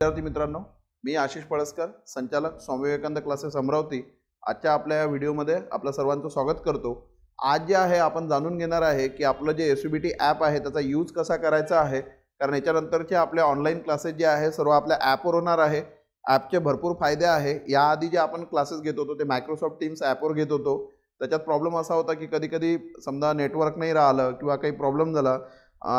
विद्यार्थी मित्रांनो मी आशिष पळसकर संचालक स्वामी विवेकानंद क्लासेस अमरावती आजच्या आपल्या या व्हिडिओमध्ये आपलं सर्वांचं स्वागत करतो आज जे आहे आपण जाणून घेणार आहे की आपलं जे S U B T app आहे त्याचा यूज कसा करायचा आहे कारण याच्यानंतरचे आपले ऑनलाईन क्लासेस जे आहे सर्व आपल्या ॲपवर होणार आहे ॲपचे भरपूर फायदे आहे याआधी जे आपण क्लासेस घेत होतो ते मायक्रोसॉफ्ट टीम्स ॲपवर घेत होतो त्याच्यात प्रॉब्लेम असा होता की कधी कधी समजा नेटवर्क नाही राहिलं किंवा काही प्रॉब्लेम झाला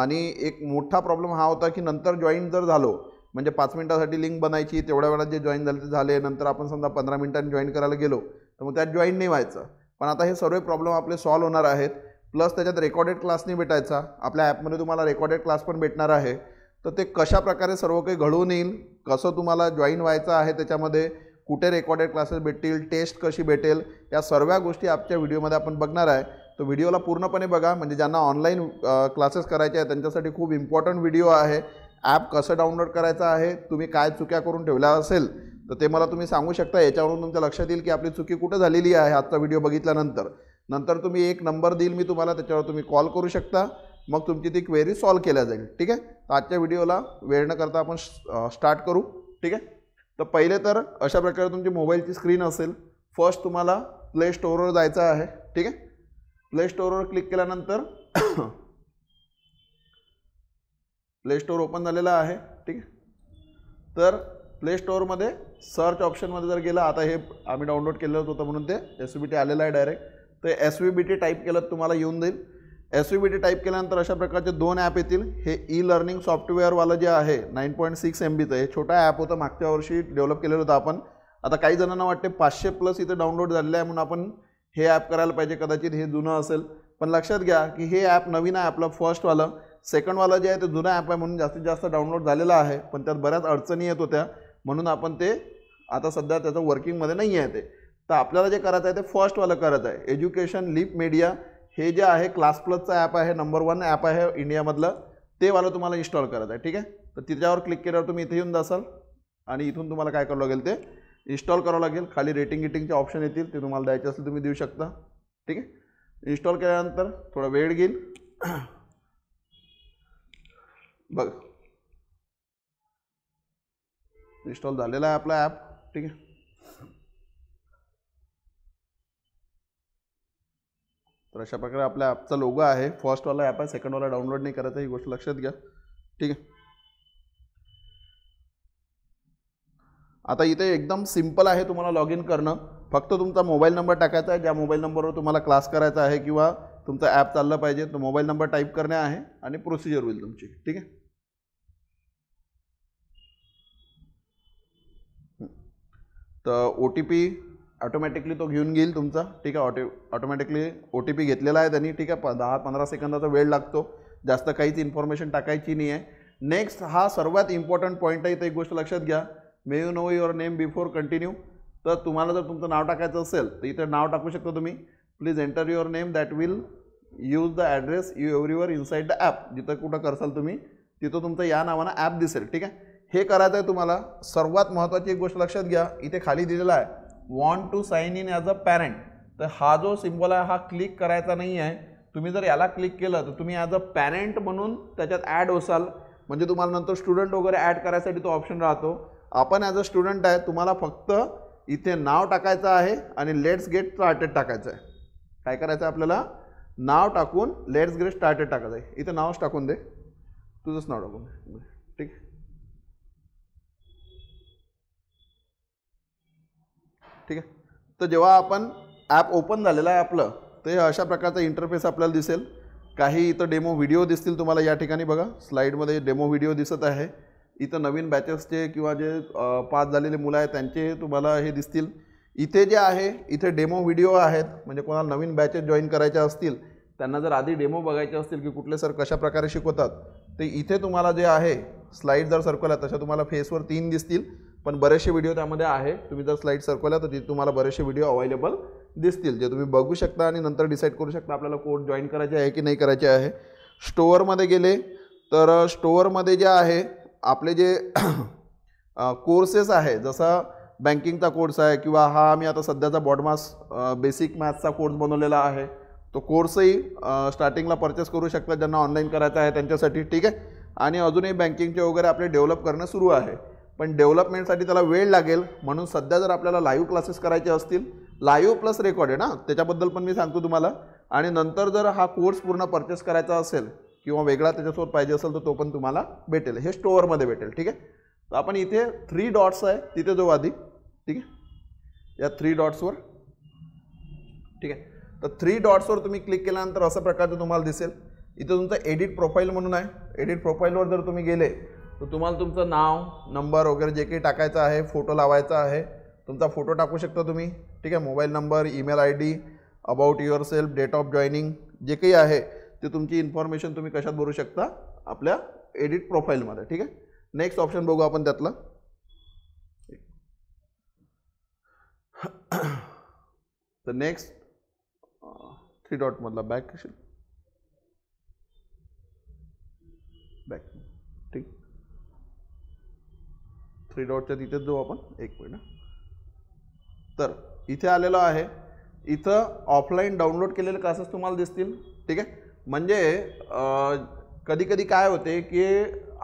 आणि एक मोठा प्रॉब्लेम हा होता की नंतर जॉईन जर झालो म्हणजे पाच मिनटासाठी लिंक बनायची तेवढ्या वेळात जे जॉईन झाले ते झाले नंतर आपण समजा पंधरा मिनिटांनी जॉईन करायला गेलो तर मग त्यात जॉईन नाही व्हायचं पण आता हे सर्व प्रॉब्लेम आपले सॉल्व होणार आहेत प्लस त्याच्यात रेकॉर्डेड क्लास नाही भेटायचा आपल्या ॲपमध्ये तुम्हाला रेकॉर्डेड क्लास पण भेटणार आहे तर ते कशा प्रकारे सर्व काही घडवून येईल कसं तुम्हाला जॉईन व्हायचं आहे त्याच्यामध्ये कुठे रेकॉर्डेड क्लासेस भेटतील टेस्ट कशी भेटेल या सर्व गोष्टी आपल्या व्हिडिओमध्ये आपण बघणार आहे तो व्हिडिओला पूर्णपणे बघा म्हणजे ज्यांना ऑनलाईन क्लासेस करायचे आहेत त्यांच्यासाठी खूप इम्पॉर्टंट व्हिडिओ आहे ॲप कसं डाउनलोड करायचं आहे तुम्ही काय चुक्या करून ठेवल्या असेल तर ते मला तुम्ही सांगू शकता याच्यावरून तुमच्या लक्षात येईल की आपली चुकी कुठं झालेली आहे आजचा व्हिडिओ बघितल्यानंतर नंतर तुम्ही एक नंबर देईल मी तुम्हाला त्याच्यावर तुम्ही कॉल करू शकता मग तुमची ती क्वेरी सॉल्व केल्या जाईल ठीक आहे तर आजच्या व्हिडिओला वेळ न करता आपण स्टार्ट करू ठीक आहे तर पहिले तर अशा प्रकारे तुमची मोबाईलची स्क्रीन असेल फर्स्ट तुम्हाला प्ले स्टोअरवर जायचं आहे ठीक आहे प्ले स्टोअरवर क्लिक केल्यानंतर प्ले स्टोअर ओपन झालेला आहे ठीक आहे तर प्ले स्टोअरमध्ये सर्च ऑप्शनमध्ये जर गेलं आता हे आम्ही डाउनलोड केलेलं होतं म्हणून ते एस बी टी आलेलं आहे डायरेक्ट तर S V B T type केलं तुम्हाला येऊन जाईल S V B T type केल्यानंतर अशा प्रकारचे दोन ॲप येतील हे ई लर्निंग सॉफ्टवेअरवालं जे आहे नाईन पॉईंट सिक्स एम बीचं हे छोटा ॲप होतं मागच्या वर्षी डेव्हलप केलेलं होतं आपण आता काही जणांना वाटते पाचशे प्लस इथं डाउनलोड झालेलं आहे म्हणून आपण हे ॲप करायला पाहिजे कदाचित हे जुनं असेल पण लक्षात घ्या की हे ॲप नवीन आहे आपलं फर्स्टवालं सेकंडवाला जे आहे ते जुना ॲप आहे म्हणून जास्तीत जास्त डाउनलोड झालेला आहे पण त्यात बऱ्याच अडचणी येत होत्या म्हणून आपण ते आता सध्या त्याचं वर्किंगमध्ये नाही आहे ते तर आपल्याला जे करायचं आहे ते फर्स्टवालं करत आहे एज्युकेशन लिप मीडिया हे जे आहे क्लास प्लसचं ॲप आहे नंबर वन ॲप आहे इंडियामधलं ते वालं तुम्हाला इन्स्टॉल करायचं आहे ठीक आहे तर तिच्यावर क्लिक केल्यावर तुम्ही इथे येऊन जासाल आणि इथून तुम्हाला काय करावं लागेल ते इन्स्टॉल करावं लागेल खाली रेटिंग गिटिंगचे ऑप्शन येतील ते तुम्हाला द्यायचे असेल तुम्ही देऊ शकता ठीक आहे इन्स्टॉल केल्यानंतर थोडा वेळ घेईल बघ इन्स्टॉल झालेला आहे आपला ॲप ठीक आहे तर अशा प्रकारे आपल्या ॲपचा लोगो आहे फर्स्टवाला ॲप आहे सेकंडवाला डाउनलोड नाही करायचं ही गोष्ट लक्षात घ्या ठीक आहे आता इथे एकदम सिम्पल आहे तुम्हाला लॉग इन करणं फक्त तुमचा मोबाईल नंबर टाकायचा आहे ज्या मोबाईल नंबरवर तुम्हाला क्लास करायचा आहे किंवा तुमचा ॲप चाललं पाहिजे तो मोबाईल नंबर टाईप करणे आहे आणि प्रोसिजर होईल तुमची ठीक आहे तर ओ टी पी ऑटोमॅटिकली तो घेऊन घेईल तुमचा ठीक आहे auto automatically O T P घेतलेला आहे त्यांनी ठीक आहे प दहा पंधरा सेकंदाचा वेळ लागतो जास्त काहीच इन्फॉर्मेशन टाकायची नाही आहे नेक्स्ट हा सर्वात इम्पॉर्टंट पॉईंट आहे तर एक गोष्ट लक्षात घ्या may you know your name before continue तर तुम्हाला जर तुमचं नाव टाकायचं असेल तर इथं नाव टाकू शकता तुम्ही please enter your name that will use the address you everywhere inside the app जिथं कुठं करसाल तुम्ही तिथं तुमचं या नावानं ॲप दिसेल ठीक आहे हे करायचं आहे तुम्हाला सर्वात महत्त्वाची एक गोष्ट लक्षात घ्या इथे खाली दिलेला आहे want to sign in as a parent तर हा जो सिम्बॉल आहे हा क्लिक करायचा नाही आहे तुम्ही जर याला क्लिक केलं तर तुम्ही ॲज अ पॅरेंट म्हणून त्याच्यात ॲड होसाल म्हणजे तुम्हाला नंतर स्टुडंट वगैरे ॲड करायसाठी तो ऑप्शन राहतो आपण ॲज अ स्टुडंट आहे तुम्हाला फक्त इथे नाव टाकायचं आहे आणि लेट्स गेट स्टार्टेड टाकायचं आहे काय करायचं आहे आपल्याला नाव टाकून लेट्स गेट स्टार्टेड टाकायचं आहे इथे नावच टाकून दे तुझंच नाव टाकून दे ठीक आहे ठीक आहे तर जेव्हा आपण ॲप ओपन झालेलं आहे आपलं ते अशा प्रकारचा इंटरफेस आपल्याला दिसेल काही इथं डेमो व्हिडिओ दिसतील तुम्हाला या ठिकाणी बघा स्लाईडमध्ये डेमो व्हिडिओ दिसत आहे इथं नवीन बॅचेसचे किंवा जे पास झालेले मुलं आहेत त्यांचे तुम्हाला हे दिसतील इथे जे आहे इथे डेमो व्हिडिओ आहेत म्हणजे कोणाला नवीन बॅचेस जॉईन करायच्या असतील त्यांना जर आधी डेमो बघायचे असतील की कुठले सर कशा प्रकारे शिकवतात ते इथे तुम्हाला जे आहे स्लाईड जर सर्कल आहे तशा तुम्हाला फेसवर तीन दिसतील पण बरेचसे व्हिडिओ त्यामध्ये आहे तुम्ही जर स्लाईड सरकवल्या तर तिथे तुम्हाला बरेचसे व्हिडिओ अवेलेबल दिसतील जे तुम्ही बघू शकता आणि नंतर डिसाईड करू शकता आपल्याला कोर्स जॉईन करायचे आहे की नाही करायचे आहे स्टोअरमध्ये गेले तर स्टोअरमध्ये जे आहे आपले जे कोर्सेस आहे जसा बँकिंगचा कोर्स आहे किंवा हा आम्ही आता सध्याचा बॉडमास बेसिक मॅथ्सचा कोर्स बनवलेला आहे तो कोर्सही स्टार्टिंगला परचेस करू शकता ज्यांना ऑनलाईन करायचा आहे त्यांच्यासाठी ठीक आहे आणि अजूनही बँकिंगचे वगैरे आपले डेव्हलप करणं सुरू आहे पण डेव्हलपमेंटसाठी त्याला वेळ लागेल म्हणून सध्या जर आपल्याला लाईव्ह क्लासेस करायचे असतील लाईव्ह प्लस रेकॉर्ड आहे ना त्याच्याबद्दल पण मी सांगतो तुम्हाला आणि नंतर जर हा कोर्स पूर्ण परचेस करायचा असेल किंवा वेगळा त्याच्यासोबत पाहिजे असेल तर तो पण तुम्हाला भेटेल हे स्टोअरमध्ये भेटेल ठीक आहे तर आपण इथे थ्री डॉट्स आहे तिथे जो आधी ठीक आहे या थ्री डॉट्सवर ठीक आहे तर थ्री डॉट्सवर तुम्ही क्लिक केल्यानंतर असं प्रकारचं तुम्हाला दिसेल इथे तुमचं एडिट प्रोफाईल म्हणून आहे एडिट प्रोफाईलवर जर तुम्ही गेले तर तुम्हाला तुमचं नाव नंबर वगैरे जे काही टाकायचं आहे फोटो लावायचा आहे तुमचा फोटो टाकू शकता तुम्ही ठीक आहे mobile number email I D about yourself date of joining जे काही आहे ते तुमची इन्फॉर्मेशन तुम्ही कशात भरू शकता आपल्या एडिट प्रोफाईलमध्ये ठीक आहे नेक्स्ट ऑप्शन बघू आपण त्यातलं तर नेक्स्ट थ्री डॉटमधला बॅक बॅक थ्री डॉटच्या तिथेच जाऊ आपण एक मिनिट तर इथे आलेलो आहे इथं ऑफलाईन डाउनलोड केलेले क्लासेस तुम्हाला दिसतील ठीक आहे म्हणजे कधी कधी काय होते की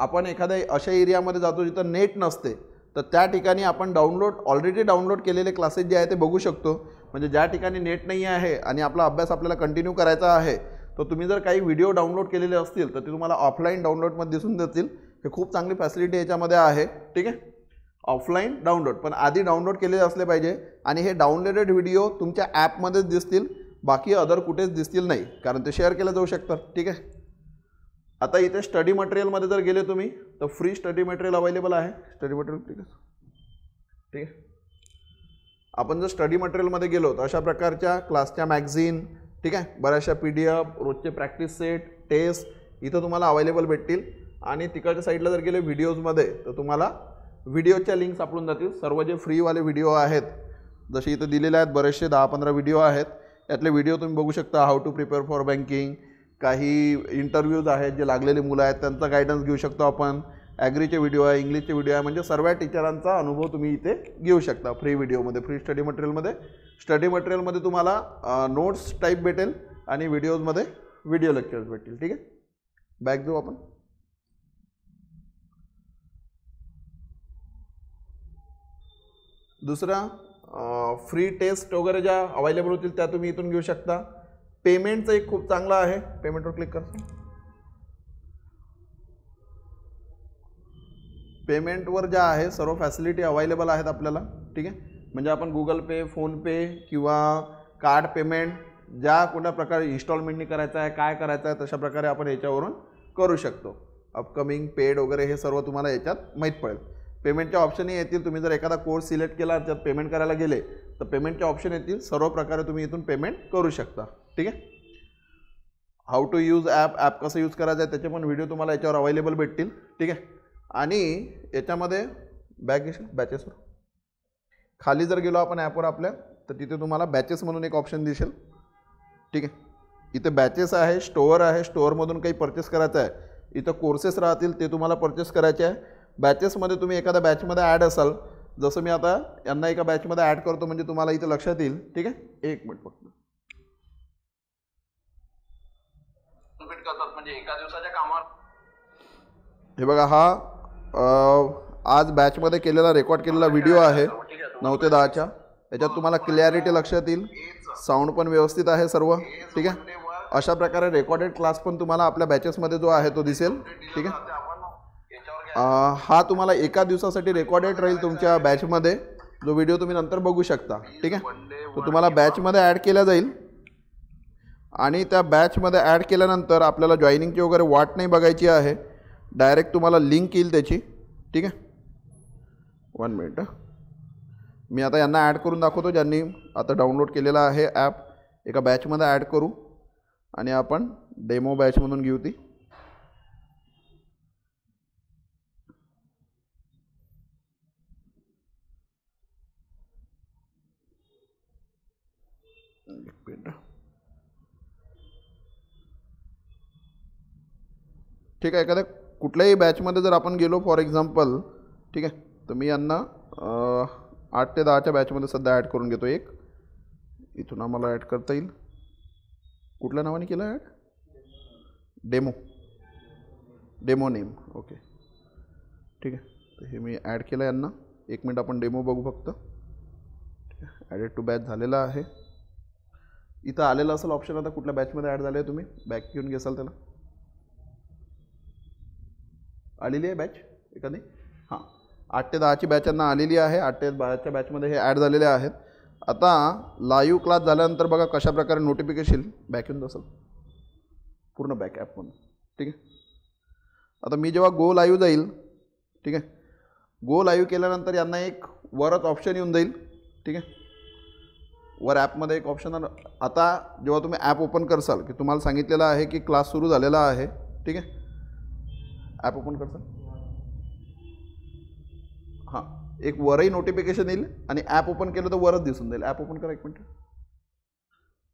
आपण एखाद्या अशा एरियामध्ये जातो जिथं नेट नसते तर त्या ठिकाणी आपण डाउनलोड ऑलरेडी डाउनलोड केलेले क्लासेस जे आहे ते बघू शकतो म्हणजे ज्या ठिकाणी नेट नाही आहे आणि आपला अभ्यास आपल्याला कंटिन्यू करायचा आहे तर तुम्ही जर काही व्हिडिओ डाउनलोड केलेले असतील तर ते तुम्हाला ऑफलाईन डाउनलोडमध्ये दिसून देतील हे खूप चांगली फॅसिलिटी याच्यामध्ये आहे ठीक आहे ऑफलाईन डाउनलोड पण आधी डाउनलोड केलेले असले पाहिजे आणि हे डाउनलोडेड व्हिडिओ तुमच्या ॲपमध्येच दिसतील बाकी अदर कुठेच दिसतील नाही कारण ते शेअर केलं जाऊ शकतात ठीक आहे आता इथे स्टडी मटेरियलमध्ये जर गेले तुम्ही तर फ्री स्टडी मटेरियल अवेलेबल आहे स्टडी मटेरियल ठीक आहे ठीक आहे आपण जर स्टडी मटेरियलमध्ये गेलो तर अशा प्रकारच्या क्लासच्या मॅगझिन ठीक आहे बऱ्याचशा पी डी एफ रोजचे प्रॅक्टिस सेट टेस्ट इथं तुम्हाला अवेलेबल भेटतील आणि तिकडच्या साईडला जर गेले व्हिडिओजमध्ये तर तुम्हाला व्हिडिओच्या लिंक्स आपण जातील सर्व जे फ्रीवाले व्हिडिओ आहेत जसे इथं दिलेले आहेत बरेचसे दहा पंधरा व्हिडिओ आहेत यातले व्हिडिओ तुम्ही बघू शकता how to prepare for banking काही इंटरव्ह्यूज आहेत जे लागलेले मुलं आहेत त्यांचा गायडन्स घेऊ शकतो आपण ॲग्रीचे व्हिडिओ आहे इंग्लिशचे व्हिडिओ आहे म्हणजे सर्व टीचरांचा अनुभव तुम्ही इथे घेऊ शकता फ्री व्हिडिओमध्ये फ्री स्टडी मटेरियलमध्ये स्टडी मटेरियलमध्ये तुम्हाला नोट्स टाईप भेटेल आणि व्हिडिओजमध्ये व्हिडिओ लेक्चर्स भेटतील ठीक आहे बॅक जाऊ आपण दुसरा फ्री टेस्ट वगैरे ज्या अवेलेबल होतील त्या तुम्ही इथून घेऊ शकता पेमेंटचं एक खूप चांगलं आहे पेमेंटवर क्लिक कर पेमेंटवर ज्या आहे सर्व फॅसिलिटी अवेलेबल आहेत आपल्याला ठीक आहे म्हणजे आपण गुगल पे फोनपे किंवा कार्ड पेमेंट ज्या कोणत्या प्रकारे इन्स्टॉलमेंटनी करायचं आहे काय करायचं आहे तशा प्रकारे आपण याच्यावरून करू शकतो अपकमिंग पेड वगैरे हे सर्व तुम्हाला याच्यात माहीत पडेल पेमेंटच्या ऑप्शनही येतील तुम्ही जर एखादा कोर्स सिलेक्ट केला त्यात पेमेंट करायला गेले तर पेमेंटचे ऑप्शन येतील सर्व प्रकारे तुम्ही इथून पेमेंट करू शकता ठीक आहे how to use app app कसं यूज करायचं आहे त्याचे पण व्हिडिओ तुम्हाला याच्यावर अवेलेबल भेटतील ठीक आहे आणि याच्यामध्ये बॅग घेशील बॅचेसवर खाली जर गेलो आपण ॲपवर आपल्या तर तिथे तुम्हाला बॅचेस म्हणून एक ऑप्शन दिसेल ठीक आहे इथे बॅचेस आहे स्टोअर आहे स्टोअरमधून काही परचेस करायचं आहे इथं कोर्सेस राहतील ते तुम्हाला परचेस करायचे आहे बॅचेसमध्ये तुम्ही एखाद्या बॅचमध्ये ॲड असाल जसं मी आता यांना एका बॅचमध्ये ॲड करतो म्हणजे तुम्हाला इथं लक्षात येईल ठीक आहे एक मिनिट फक्त म्हणजे हे बघा हा आज बॅचमध्ये केलेला रेकॉर्ड केलेला व्हिडिओ आहे नऊ ते दहाच्या याच्यात तुम्हाला क्लिअरिटी लक्षात येईल साऊंड पण व्यवस्थित आहे सर्व ठीक आहे अशा प्रकारे रेकॉर्डेड क्लास पण तुम्हाला आपल्या बॅचेसमध्ये जो आहे तो दिसेल ठीक आहे हा तुम्हाला एका दिवसासाठी रेकॉर्डेड राहील तुमच्या बॅचमध्ये जो व्हिडिओ तुम्ही नंतर बघू शकता ठीक आहे तो तुम्हाला बॅचमध्ये ॲड केला जाईल आणि त्या बॅचमध्ये ॲड केल्यानंतर आपल्याला जॉईनिंगची वगैरे वाट नाही बघायची आहे डायरेक्ट तुम्हाला लिंक येईल त्याची ठीक आहे वन मिनिट मी आता यांना ॲड करून दाखवतो ज्यांनी आता डाउनलोड केलेला आहे ॲप एका बॅचमध्ये ॲड करू आणि आपण डेमो बॅचमधून घेऊ ती ठीक आहे एखाद्या कुठल्याही बॅचमध्ये जर आपण गेलो फॉर एक्झाम्पल ठीक आहे तर मी यांना आठ ते दहाच्या बॅचमध्ये सध्या ॲड करून घेतो एक इथून आम्हाला ॲड करता येईल कुठल्या नावाने केलं add demo demo name okay ठीक आहे तर हे मी ॲड केलं यांना एक मिनट आपण डेमो बघू फक्त ठीक आहे ॲडेड टू बॅच झालेला आहे इथं आलेलं असेल ऑप्शन आता कुठल्या बॅचमध्ये ॲड झाले आहे तुम्ही बॅक घेऊन घेसाल त्याला आलेली आहे बॅच एखादी हां आठ ते दहाची बॅच यांना आलेली आहे आठ ते बाराच्या बॅचमध्ये हे ॲड झालेले आहेत आता लाईव्ह क्लास झाल्यानंतर बघा कशाप्रकारे नोटिफिकेशन बॅक येऊन जसं पूर्ण बॅक ॲप म्हणून ठीक आहे आता मी जेव्हा गो लाईव्ह जाईल ठीक आहे गो लाईव्ह केल्यानंतर यांना एक वरच ऑप्शन येऊन जाईल ठीक आहे वर ॲपमध्ये एक ऑप्शन आता जेव्हा तुम्ही ॲप ओपन करसाल की तुम्हाला सांगितलेलं आहे की क्लास सुरू झालेला आहे ठीक आहे ॲप ओपन करसाल हां एक वरही नोटिफिकेशन येईल आणि ॲप ओपन केलं तर वरच दिसून जाईल ॲप ओपन करा एक मिनटं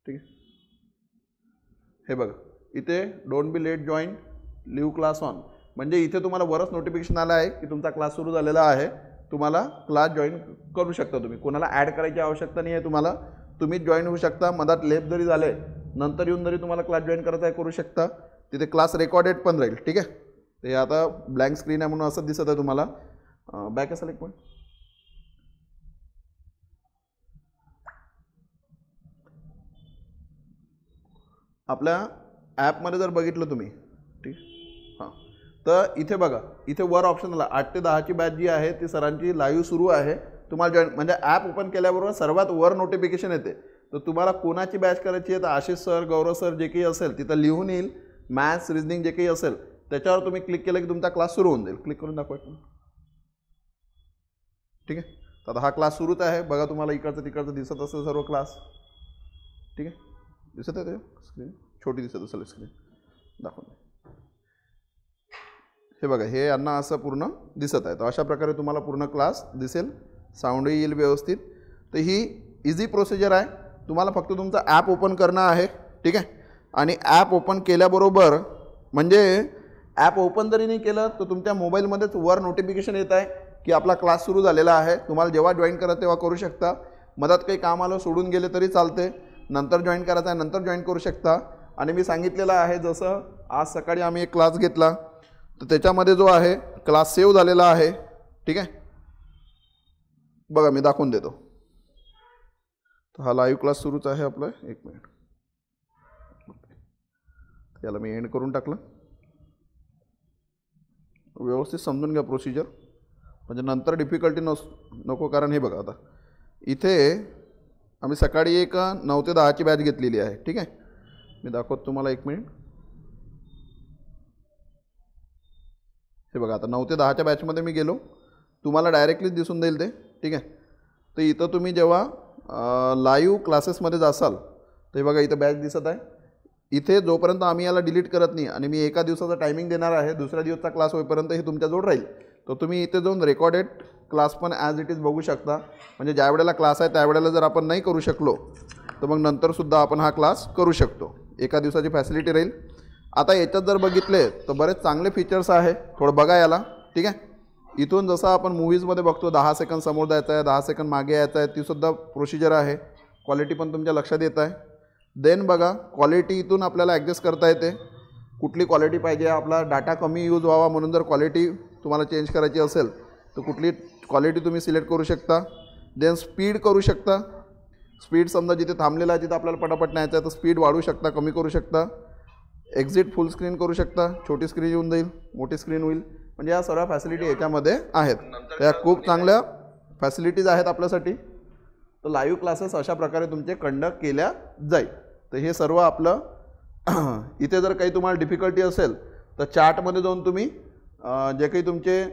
ठीक आहे हे बघा इथे don't be late join live class on म्हणजे इथे तुम्हाला वरच नोटिफिकेशन आलं आहे की तुमचा क्लास सुरू झालेला आहे तुम्हाला क्लास जॉईन करू शकता तुम्ही कोणाला ॲड करायची आवश्यकता नाही आहे तुम्हाला तुम्ही जॉईन होऊ शकता मधात लेप जरी झाले नंतर येऊन जरी तुम्हाला क्लास जॉईन करायचा आहे करू शकता तिथे क्लास रेकॉर्डेड पण राहील ठीक आहे ते आता ब्लँक स्क्रीन आहे म्हणून असंच दिसत आहे तुम्हाला बॅक असेल एक पॉईंट आपल्या ॲपमध्ये जर बघितलं तुम्ही ठीक हां तर इथे बघा इथे वर ऑप्शन आला आठ ते दहाची बॅच जी आहे ती सरांची लाईव्ह सुरू आहे तुम्हाला जॉईन म्हणजे ॲप ओपन केल्याबरोबर सर्वात वर नोटिफिकेशन येते तर तुम्हाला कोणाची बॅच करायची आहे तर आशिष सर गौरव सर जे काही असेल तिथं लिहून येईल मॅथ्स रिजनिंग जे काही असेल त्याच्यावर तुम्ही क्लिक केलं की तुमचा क्लास सुरू होऊन जाईल क्लिक करून दाखवा ठीक आहे तर आता हा क्लास सुरूच आहे बघा तुम्हाला इकडचं तिकडचं दिसत असेल सर्व क्लास ठीक आहे दिसत आहे ते स्क्रीन छोटी दिसत असेल स्क्रीन दाखवून हे बघा हे यांना असं पूर्ण दिसत आहे तर अशा प्रकारे तुम्हाला पूर्ण क्लास दिसेल साऊंडही येईल व्यवस्थित तर ही इझी प्रोसिजर आहे तुम्हाला फक्त तुमचं ॲप ओपन करणं आहे ठीक आहे आणि ॲप ओपन केल्याबरोबर म्हणजे ॲप ओपन जरी नाही केलं तर तुमच्या मोबाईलमध्येच वर नोटिफिकेशन येत आहे की आपला क्लास सुरू झालेला आहे तुम्हाला जेव्हा जॉईन करा तेव्हा करू शकता मधात काही काम आलं सोडून गेले तरी चालते नंतर जॉईन करायचं आहे नंतर जॉईन करू शकता आणि मी सांगितलेलं आहे जसं आज सकाळी आम्ही एक क्लास घेतला तर त्याच्यामध्ये जो आहे क्लास सेव्ह झालेला आहे ठीक आहे बघा मी दाखवून देतो तर हा लाईव्ह क्लास सुरूच आहे आपलं एक मिनिट याला मी एंड करून टाकलं व्यवस्थित समजून घ्या प्रोसिजर म्हणजे नंतर डिफिकल्टी नस नको कारण हे बघा आता इथे आम्ही सकाळी एक नऊ ते दहाची बॅच घेतलेली आहे ठीक आहे मी दाखवतो तुम्हाला एक मिनिट हे बघा आता नऊ ते दहाच्या बॅचमध्ये मी गेलो तुम्हाला डायरेक्टलीच दिसून देईल ते ठीक आहे तर इथं तुम्ही जेव्हा लाईव्ह क्लासेसमध्ये जासाल तर हे बघा इथं बॅच दिसत आहे इथे जोपर्यंत आम्ही याला डिलीट करत नाही आणि मी एका दिवसाचा टायमिंग देणार आहे दुसऱ्या दिवसचा क्लास होईपर्यंत हे तुमच्याजवळ राहील तर तुम्ही इथे जाऊन रेकॉर्डेड क्लास पण ॲज इट इज बघू शकता म्हणजे ज्या वेळेला क्लास आहे त्यावेळेला जर आपण नाही करू शकलो तर मग नंतरसुद्धा आपण हा क्लास करू शकतो एका दिवसाची फॅसिलिटी राहील आता याच्यात जर बघितले तर बरेच चांगले फीचर्स आहे थोडं बघा याला ठीक आहे इथून जसं आपण मूवीजमध्ये बघतो दहा सेकंद समोर जायचं आहे दहा सेकंद मागे यायचं आहे तीसुद्धा प्रोसिजर आहे क्वालिटी पण तुमच्या लक्षात येत आहे देन बघा क्वालिटी इथून आपल्याला ॲडजस्ट करता येते कुठली क्वालिटी पाहिजे आपला डाटा कमी यूज व्हावा म्हणून जर क्वालिटी तुम्हाला चेंज करायची असेल तर कुठली क्वालिटी तुम्ही सिलेक्ट करू शकता देन स्पीड करू शकता स्पीड समजा जिथे थांबलेला आहे तिथं आपल्याला पटापट न्यायचा आहे तर स्पीड वाढू शकता कमी करू शकता एक्झिट फुल स्क्रीन करू शकता छोटी स्क्रीन येऊन जाईल मोठी स्क्रीन होईल म्हणजे या सर्व फॅसिलिटी याच्यामध्ये आहेत या खूप चांगल्या फॅसिलिटीज आहेत आपल्यासाठी तर लाईव्ह क्लासेस अशा प्रकारे तुमचे कंडक्ट केल्या जाईल तर हे सर्व आपलं इथे जर काही तुम्हाला डिफिकल्टी असेल तर चार्टमध्ये जाऊन तुम्ही जे काही तुमचे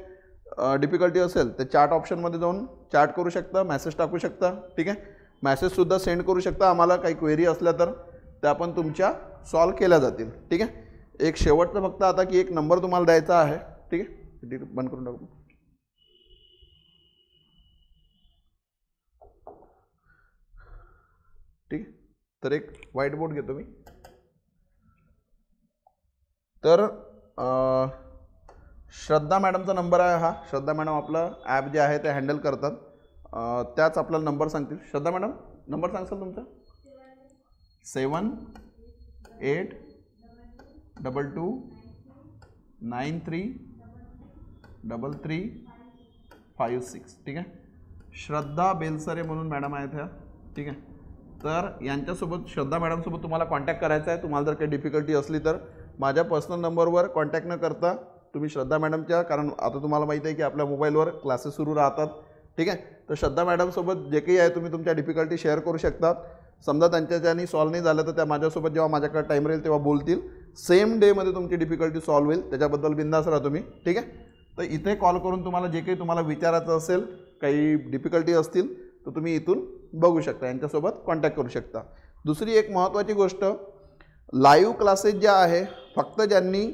डिफिकल्टी असेल ते चार्ट ऑप्शनमध्ये जाऊन चार्ट करू शकता मॅसेज टाकू शकता ठीक आहे मॅसेजसुद्धा सेंड करू शकता आम्हाला काही क्वेरी असल्या तर त्या पण तुमच्या सॉल्व केल्या जातील ठीक आहे एक शेवटचं फक्त आता की एक नंबर तुम्हाला द्यायचा आहे ठीक आहे बंद करून टाकू ठीक तर एक व्हाईट बोर्ड घेतो मी तर श्रद्धा मॅडमचा नंबर आहे हा श्रद्धा मॅडम आपलं ॲप जे आहे ते हँडल करतात त्याच आपल्याला नंबर सांगतील श्रद्धा मॅडम नंबर सांगशाल तुमचा seven eight double two nine three double three five six ठीक आहे श्रद्धा बेलसरे म्हणून मॅडम आहेत ह्या ठीक आहे तर यांच्यासोबत श्रद्धा मॅडमसोबत तुम्हाला कॉन्टॅक्ट करायचा आहे तुम्हाला जर काही डिफिकल्टी असली तर माझ्या पर्सनल नंबरवर कॉन्टॅक्ट न करता तुम्ही श्रद्धा मॅडमच्या कारण आता तुम्हाला माहिती आहे की आपल्या मोबाईलवर क्लासेस सुरू राहतात ठीक आहे तर श्रद्धा मॅडमसोबत जे काही आहे तुम्ही तुमच्या डिफिकल्टी शेअर करू शकतात समजा ज्यांनी सॉल्व नाही झालं तर त्या माझ्यासोबत जेव्हा माझ्याकडे टाईम राहील तेव्हा बोलतील सेम डेमध्ये तुमची डिफिकल्टी सॉल्व होईल त्याच्याबद्दल बिंदास राहा तुम्ही ठीक आहे तर इथे कॉल करून तुम्हाला जे काही तुम्हाला विचारायचं असेल काही डिफिकल्टी असतील तर तुम्ही इथून बघू शकता यांच्यासोबत कॉन्टॅक्ट करू शकता दुसरी एक महत्त्वाची गोष्ट लाईव्ह क्लासेस ज्या आहे फक्त ज्यांनी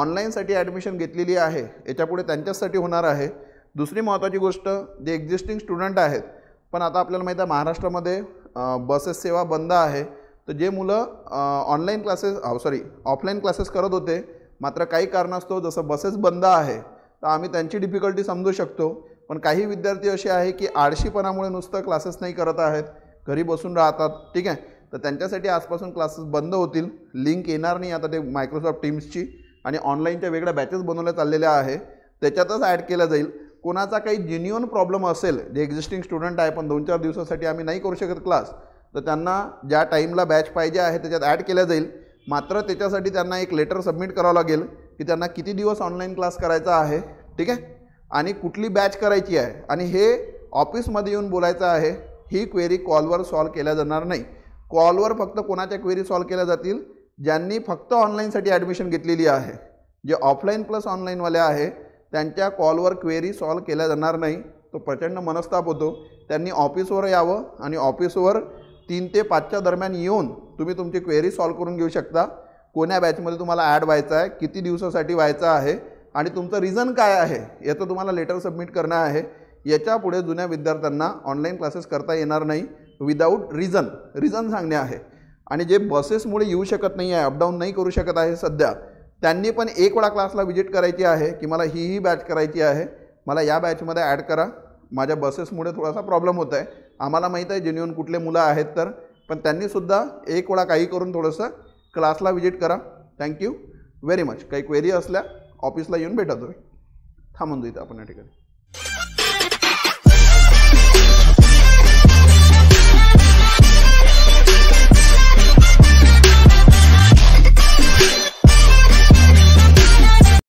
ऑनलाईनसाठी ॲडमिशन घेतलेली आहे याच्यापुढे त्यांच्याचसाठी होणार आहे दुसरी महत्त्वाची गोष्ट जे एक्झिस्टिंग स्टुडंट आहेत पण आता आपल्याला माहीत आहे महाराष्ट्रामध्ये बसेस सेवा बंद आहे तर जे मुलं online classes sorry offline classes करत होते मात्र काही कारणास्तव जसं बसेस बंद आहे तर आम्ही त्यांची डिफिकल्टी समजू शकतो पण काही विद्यार्थी असे आहे की आळशीपणामुळे नुसतं क्लासेस नाही करत आहेत घरी बसून राहतात ठीक आहे तर त्यांच्यासाठी आजपासून क्लासेस बंद होतील लिंक येणार नाही आता ते मायक्रोसॉफ्ट टीम्सची आणि ऑनलाईनच्या वेगळ्या बॅचेस बनवल्या चाललेल्या आहे त्याच्यातच ॲड केल्या जाईल कोणाचा काही जेन्युअन प्रॉब्लेम असेल जे एक्झिस्टिंग स्टुडंट आहे पण दोन चार दिवसासाठी आम्ही नाही करू शकत क्लास तर त्यांना ज्या टाईमला बॅच पाहिजे आहे त्याच्यात ॲड केल्या जाईल मात्र त्याच्यासाठी त्यांना एक लेटर सबमिट करावं लागेल की त्यांना किती दिवस ऑनलाईन क्लास करायचा आहे ठीक आहे आणि कुठली बॅच करायची आहे आणि हे ऑफिसमध्ये येऊन बोलायचं आहे ही क्वेरी कॉलवर सॉल्व केल्या जाणार नाही कॉलवर फक्त कोणाच्या क्वेरी सॉल्व केल्या जातील ज्यांनी फक्त ऑनलाईनसाठी ॲडमिशन घेतलेली आहे जे ऑफलाईन प्लस ऑनलाईनवाले आहे त्यांच्या कॉलवर क्वेरी सॉल्व केल्या जाणार नाही तो प्रचंड मनस्ताप होतो त्यांनी ऑफिसवर यावं आणि ऑफिसवर तीन ते पाचच्या दरम्यान येऊन तुम्ही तुमची क्वेरी सॉल्व करून घेऊ शकता कोण्या बॅचमध्ये तुम्हाला ॲड व्हायचं आहे किती दिवसासाठी व्हायचं आहे आणि तुमचं रिझन काय आहे याचं तुम्हाला लेटर सबमिट करणं आहे याच्या पुढे जुन्या विद्यार्थ्यांना ऑनलाईन क्लासेस करता येणार नाही विदाऊट रिझन रिझन सांगणे आहे आणि जे बसेसमुळे येऊ शकत नाही आहे अपडाऊन नाही करू शकत आहे सध्या त्यांनी पण एक वेळा क्लासला व्हिजिट करायची आहे की मला ही ही बॅच करायची आहे मला या बॅचमध्ये ॲड करा माझ्या बसेसमुळे थोडासा प्रॉब्लेम होत आहे आम्हाला माहीत आहे जेन्युन कुठले मुलं आहेत तर पण त्यांनीसुद्धा एक वेळा काही करून थोडंसं क्लासला व्हिजिट करा थँक्यू व्हेरी मच काही क्वेरी असल्या ऑफिसला येऊन भेटा थांबून जाऊ इथं आपण या ठिकाणी